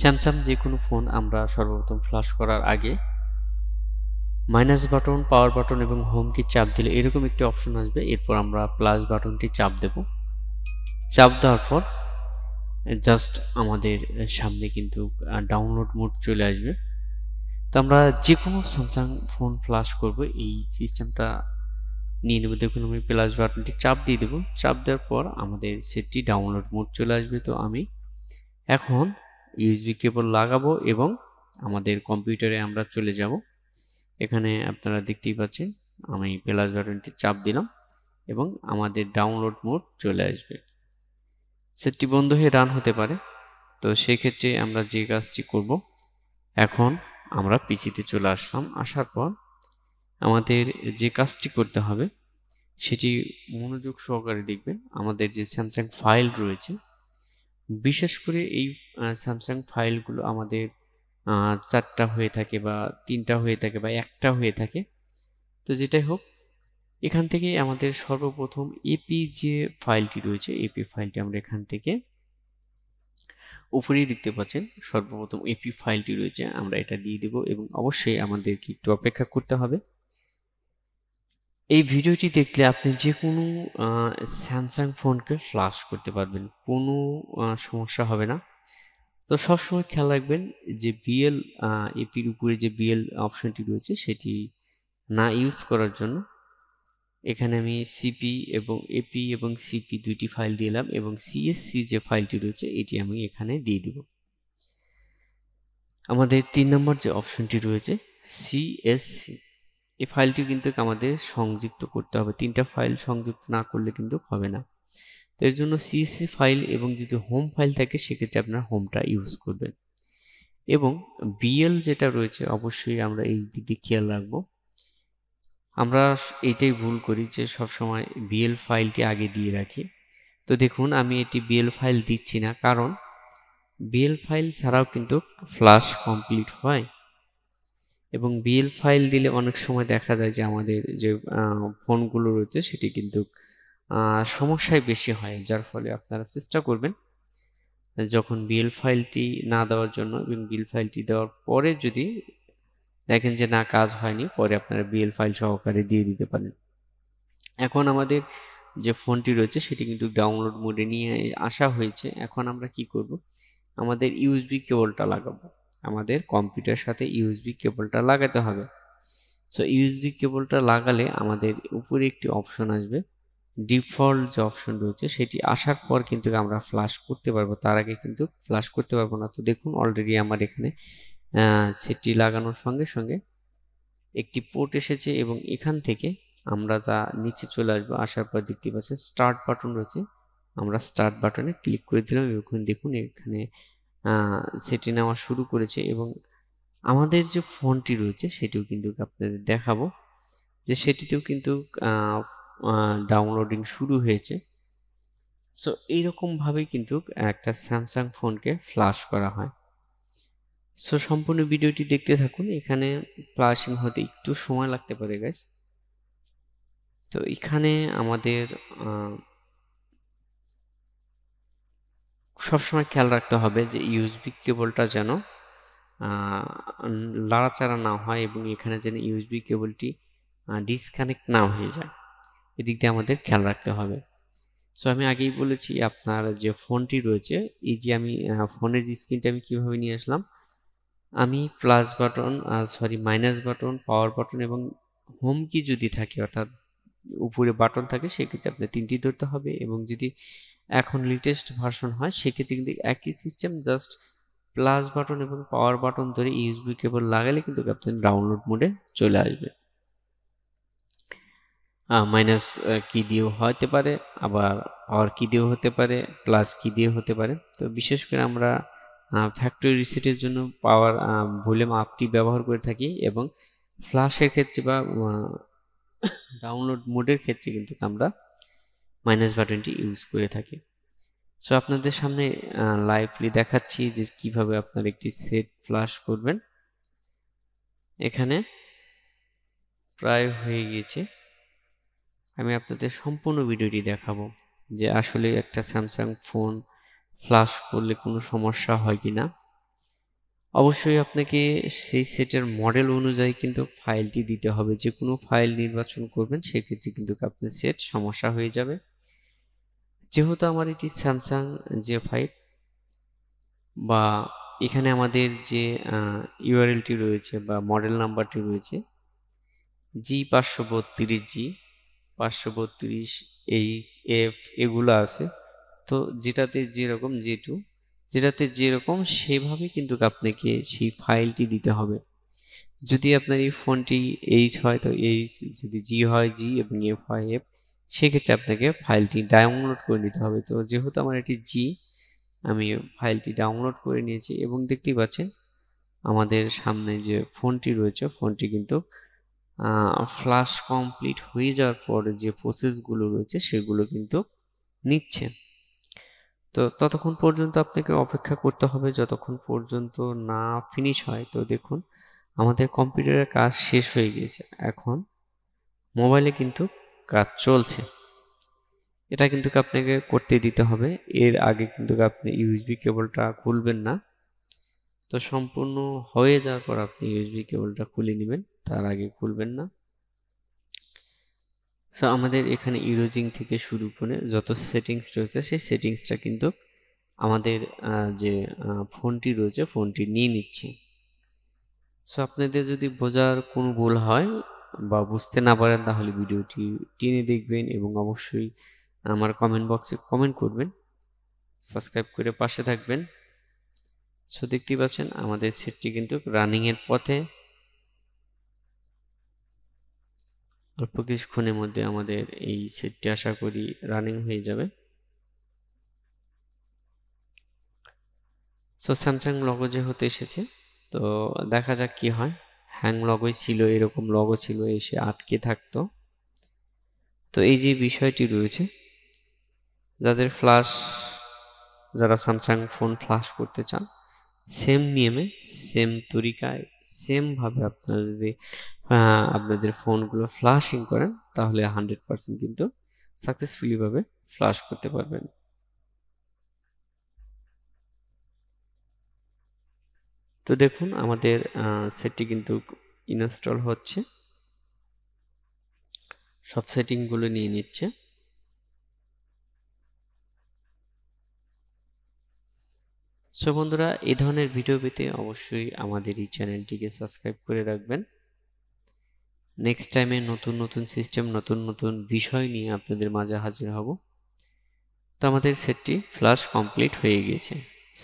Samsung যে কোনো phone আমরা সর্বপ্রথম ফ্লাশ করার আগে মাইনাস বাটন পাওয়ার বাটন এবং হোম কি চাপ দিলে এরকম একটি অপশন আসবে এরপর আমরা প্লাস বাটনটি চাপ দেব চাপ দেওয়ার পর জাস্ট আমাদের সামনে কিন্তু ডাউনলোড মোড চলে আসবে তো আমরা যে কোনো স্যামসাং ফোন ফ্লাশ করব এই সিস্টেমটা নিয়ে নেব দেখুন আমি প্লাস বাটনটি চাপ দিয়ে দেবো চাপ দেওয়ার পর আমাদের সেটটি ডাউনলোড মোড চলে আসবে তো আমি এখন ইউএসবি কেবল লাগাবো এবং আমাদের কম্পিউটারে আমরা চলে যাব এখানে আপনারা দেখতেই পাচ্ছেন আমি প্লাস বাটনটি চাপ দিলাম এবং আমাদের ডাউনলোড মোড চলে আসবে সেটটি বন্ধ হয়ে রান হতে পারে তো সেক্ষেত্রে আমরা যে কাজটি করব এখন আমরা পিসিতে চলে আসলাম আসার পর আমাদের যে কাজটি করতে হবে সেটি মনোযোগ সহকারে দেখবেন আমাদের যে স্যামসাং ফাইল রয়েছে বিশেষ করে এই স্যামসাং ফাইলগুলো আমাদের চারটা হয়ে থাকে বা তিনটা হয়ে থাকে বা একটা হয়ে থাকে তো যেটাই হোক এখান থেকে আমাদের সর্বপ্রথম এপি যে ফাইলটি রয়েছে এপি ফাইলটি আমরা এখান থেকে উপরেই দেখতে পাচ্ছেন সর্বপ্রথম এপি ফাইলটি রয়েছে আমরা এটা দিয়ে দেব এবং অবশ্যই আমাদেরকে একটু অপেক্ষা করতে হবে এই ভিডিওটি দেখলে আপনি যে কোনো স্যামসাং ফোনকে ফ্লাশ করতে পারবেন কোনো সমস্যা হবে না তো সবসময় খেয়াল রাখবেন যে বিএল এপির উপরে যে বিএল অপশনটি রয়েছে সেটি না ইউজ করার জন্য এখানে আমি সিপি এবং এপি এবং সিপি দুইটি ফাইল দিলাম এবং সিএসসি যে ফাইলটি রয়েছে এটি আমি এখানে দিয়ে দিব আমাদের তিন নম্বর যে অপশনটি রয়েছে সিএসসি এই ফাইলটি কিন্তু আমাদের সংযুক্ত করতে হবে তিনটা ফাইল সংযুক্ত না করলে কিন্তু হবে না তো এর জন্য সিএসসি ফাইল এবং যদি হোম ফাইল থাকে সেক্ষেত্রে আপনার হোমটা ইউজ করবেন এবং বিএল যেটা রয়েছে অবশ্যই আমরা এই দিক দিয়ে খেয়াল রাখবো আমরা এটাই ভুল করি যে সব সময় বিএল ফাইলটি আগে দিয়ে রাখি তো দেখুন আমি এটি বিএল ফাইল দিচ্ছি না কারণ বিএল ফাইল ছাড়াও কিন্তু ফ্লাশ কমপ্লিট হয় এবং বিএল ফাইল দিলে অনেক সময় দেখা যায় যে আমাদের যে ফোনগুলো রয়েছে সেটি কিন্তু সমস্যায় বেশি হয় যার ফলে আপনারা চেষ্টা করবেন যখন বিএল ফাইলটি না দেওয়ার জন্য এবং বিল ফাইলটি দেওয়ার পরে যদি দেখেন যে না কাজ হয়নি পরে আপনারা বিএল ফাইল সহকারে দিয়ে দিতে পারেন এখন আমাদের যে ফোনটি রয়েছে সেটি কিন্তু ডাউনলোড মোডে নিয়ে আসা হয়েছে এখন আমরা কি করব আমাদের ইউএসবি কেবলটা লাগাবো আমাদের কম্পিউটার সাথে ইউএসবি কেবলটা লাগাতে হবে সো ইউএসবি কেবলটা লাগালে আমাদের উপরে একটি অপশন আসবে ডিফল্ট যে অপশন রয়েছে সেটি আসার পর কিন্তু আমরা ফ্লাশ করতে পারবো তার আগে কিন্তু ফ্লাশ করতে পারবো না তো দেখুন অলরেডি আমার এখানে সেটি লাগানোর সঙ্গে সঙ্গে একটি পোর্ট এসেছে এবং এখান থেকে আমরা তা নিচে চলে আসবো আসার পর দেখতে পাচ্ছেন স্টার্ট বাটন রয়েছে আমরা স্টার্ট বাটনে ক্লিক করে দিলাম এবং দেখুন এখানে সেটি নেওয়া শুরু করেছে এবং আমাদের যে ফোনটি রয়েছে সেটিও কিন্তু আপনাদের দেখাবো যে সেটিতেও কিন্তু ডাউনলোডিং শুরু হয়েছে সো এইরকমভাবেই কিন্তু একটা স্যামসাং ফোনকে ফ্লাশ করা হয় সো সম্পূর্ণ ভিডিওটি দেখতে থাকুন এখানে ফ্লাশিং হতে একটু সময় লাগতে পারে গ্যাস তো এখানে আমাদের সবসময় খেয়াল রাখতে হবে যে ইউএসবি কেবলটা যেন লাড়াচাড়া না হয় এবং এখানে যেন ইউএসবি কেবলটি ডিসকানেক্ট না হয়ে যায় এদিক দিয়ে আমাদের খেয়াল রাখতে হবে সো আমি আগেই বলেছি আপনার যে ফোনটি রয়েছে এই যে আমি ফোনের স্ক্রিনটা আমি কীভাবে নিয়ে আসলাম আমি plus button sorry minus button power button এবং হোম কি যদি থাকে অর্থাৎ উপরে বাটন থাকে সেক্ষেত্রে আপনার তিনটি ধরতে হবে এবং যদি এখন লেটেস্ট ভার্সন হয় সেক্ষেত্রে কিন্তু একই সিস্টেম জাস্ট প্লাস বাটন এবং পাওয়ার বাটন ধরে ইউএসবি কেবল লাগালে কিন্তু ক্যাপ্টেন ডাউনলোড মোডে চলে আসবে মাইনাস কি দিয়েও হতে পারে আবার পাওয়ার কি দিয়েও হতে পারে প্লাস কি দিয়ে হতে পারে তো বিশেষ করে আমরা ফ্যাক্টরি রিসেটের জন্য পাওয়ার ভলিউম আপটি ব্যবহার করে থাকি এবং ফ্ল্যাশের ক্ষেত্রে বা ডাউনলোড মোডের ক্ষেত্রে কিন্তু আমরা মাইনাস বাটনটি ইউজ করে থাকি সো আপনাদের সামনে লাইভলি দেখাচ্ছি যে কিভাবে আপনার একটি সেট ফ্লাশ করবেন এখানে প্রায় হয়ে গিয়েছে আমি আপনাদের সম্পূর্ণ ভিডিওটি দেখাবো যে আসলে একটা স্যামসাং ফোন ফ্লাশ করলে কোনো সমস্যা হয় কি না অবশ্যই আপনাকে সেই সেটের মডেল অনুযায়ী কিন্তু ফাইলটি দিতে হবে যে কোনো ফাইল নির্বাচন করবেন সেক্ষেত্রে কিন্তু আপনার সেট সমস্যা হয়ে যাবে যেহেতু আমার এটি স্যামসাং জে ফাইভ বা এখানে আমাদের যে ইউআরএলটি রয়েছে বা মডেল নাম্বারটি রয়েছে জি পাঁচশো বত্রিশ জি পাঁচশো বত্রিশ এইচ এফ এগুলো আছে তো যেটাতে যেরকম জি টু যেটাতে যেরকম সেভাবে কিন্তু আপনাকে সেই ফাইলটি দিতে হবে যদি আপনার এই ফোনটি এইচ হয় তো এইচ যদি জি হয় জি এবং এফ হয় এফ সেক্ষেত্রে আপনাকে ফাইলটি ডাউনলোড করে নিতে হবে তো যেহেতু আমার এটি জি আমি ফাইলটি ডাউনলোড করে নিয়েছি এবং দেখতেই পাচ্ছেন আমাদের সামনে যে ফোনটি রয়েছে ফোনটি কিন্তু ফ্লাশ কমপ্লিট হয়ে যাওয়ার পরে যে প্রসেসগুলো রয়েছে সেগুলো কিন্তু নিচ্ছে তো ততক্ষণ পর্যন্ত আপনাকে অপেক্ষা করতে হবে যতক্ষণ পর্যন্ত না ফিনিশ হয় তো দেখুন আমাদের কম্পিউটারের কাজ শেষ হয়ে গিয়েছে এখন মোবাইলে কিন্তু কাজ চলছে এটা কিন্তু আপনাকে করতে দিতে হবে এর আগে কিন্তু আপনি ইউএসবি কেবলটা খুলবেন না তো সম্পূর্ণ হয়ে যাওয়ার পর আপনি ইউএসবি কেবলটা খুলে নেবেন তার আগে খুলবেন না সো আমাদের এখানে ইরোজিং থেকে শুরু করে যত সেটিংস রয়েছে সেই সেটিংসটা কিন্তু আমাদের যে ফোনটি রয়েছে ফোনটি নিয়ে নিচ্ছে সো আপনাদের যদি বোঝার কোনো ভুল হয় বা বুঝতে না পারেন তাহলে ভিডিওটি টেনে দেখবেন এবং অবশ্যই আমার কমেন্ট বক্সে কমেন্ট করবেন সাবস্ক্রাইব করে পাশে থাকবেন সো দেখতে পাচ্ছেন আমাদের সেটটি কিন্তু রানিংয়ের পথে অল্প কিছুক্ষণের মধ্যে আমাদের এই সেটটি আশা করি রানিং হয়ে যাবে সো স্যামসাং লগো হতে এসেছে তো দেখা যাক কি হয় হ্যাং লগই ছিল এরকম লগও ছিল এসে আটকে থাকতো তো এই যে বিষয়টি রয়েছে যাদের ফ্লাশ যারা স্যামসাং ফোন ফ্লাশ করতে চান সেম নিয়মে সেম তরিকায় সেমভাবে আপনারা যদি আপনাদের ফোনগুলো ফ্লাশিং করেন তাহলে হান্ড্রেড পারসেন্ট কিন্তু সাকসেসফুলিভাবে ফ্লাশ করতে পারবেন তো দেখুন আমাদের সেটটি কিন্তু ইনস্টল হচ্ছে সব সেটিংগুলো নিয়ে নিচ্ছে সো বন্ধুরা এই ধরনের ভিডিও পেতে অবশ্যই আমাদের এই চ্যানেলটিকে সাবস্ক্রাইব করে রাখবেন নেক্সট টাইমে নতুন নতুন সিস্টেম নতুন নতুন বিষয় নিয়ে আপনাদের মাঝে হাজির হব তো আমাদের সেটটি ফ্লাশ কমপ্লিট হয়ে গিয়েছে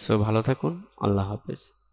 সো ভালো থাকুন আল্লাহ হাফেজ